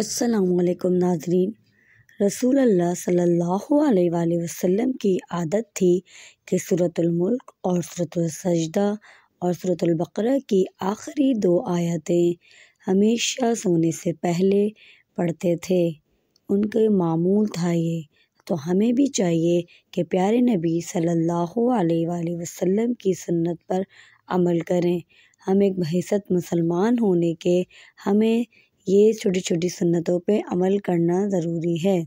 असलकुम नाजरीन रसूल अल्लाह सल्लल्लाहु अलैहि वसल्लम की आदत थी कि सूरतुल्मुल्क और सूरतुलसजदा और सूरतुल्बकरा की आखिरी दो आयतें हमेशा सोने से पहले पढ़ते थे उनके मामूल था ये तो हमें भी चाहिए कि प्यारे नबी सल्लल्लाहु अलैहि वसल्लम की सन्नत पर अमल करें हम एक बहसत मुसलमान होने के हमें ये छोटी छोटी सुन्नतों पे अमल करना ज़रूरी है